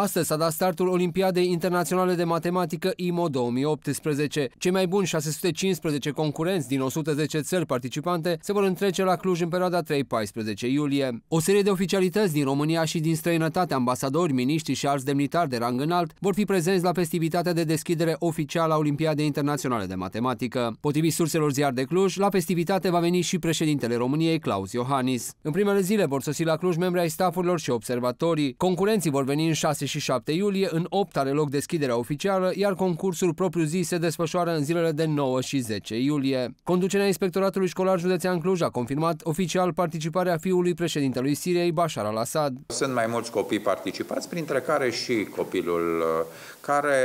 Astăzi s-a dat startul Olimpiadei Internaționale de Matematică IMO 2018. Cei mai buni 615 concurenți din 110 țări participante se vor întrece la Cluj în perioada 3-14 iulie. O serie de oficialități din România și din străinătate, ambasadori, miniștri și alți demnitari de rang înalt vor fi prezenți la festivitatea de deschidere oficială a Olimpiadei Internaționale de Matematică. Potrivit surselor ziar de Cluj, la festivitate va veni și președintele României, Claus Iohannis. În primele zile vor sosi la Cluj membri ai stafurilor și observatorii. Concurenții vor veni în 6 27 iulie, în 8 are loc deschiderea oficială, iar concursul propriu-zis se desfășoară în zilele de 9 și 10 iulie. Conducerea Inspectoratului Școlar Județean Cluj a confirmat oficial participarea fiului președintelui Siriei, Bashar al-Assad. Sunt mai mulți copii participați, printre care și copilul uh, care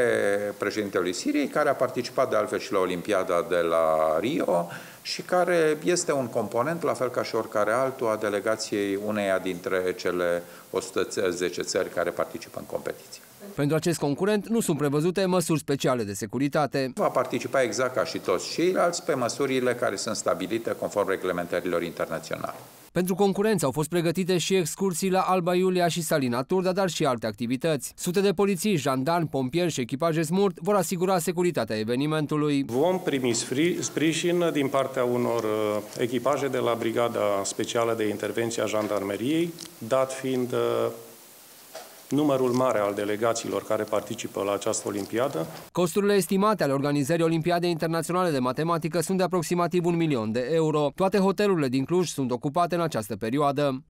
președintelui Siriei, care a participat de altfel și la Olimpiada de la Rio, și care este un component, la fel ca și oricare altul, a delegației uneia dintre cele 110 țări care participă în competiție. Pentru acest concurent nu sunt prevăzute măsuri speciale de securitate. Va participa exact ca și toți ceilalți pe măsurile care sunt stabilite conform reglementărilor internaționale. Pentru concurenți au fost pregătite și excursii la Alba Iulia și Salina Turda, dar și alte activități. Sute de poliții, jandarmi, pompieri și echipaje smurt vor asigura securitatea evenimentului. Vom primi sprijin din partea unor uh, echipaje de la Brigada Specială de Intervenție a Jandarmeriei, dat fiind uh, numărul mare al delegațiilor care participă la această olimpiadă. Costurile estimate ale organizării Olimpiadei Internaționale de Matematică sunt de aproximativ un milion de euro. Toate hotelurile din Cluj sunt ocupate în această perioadă.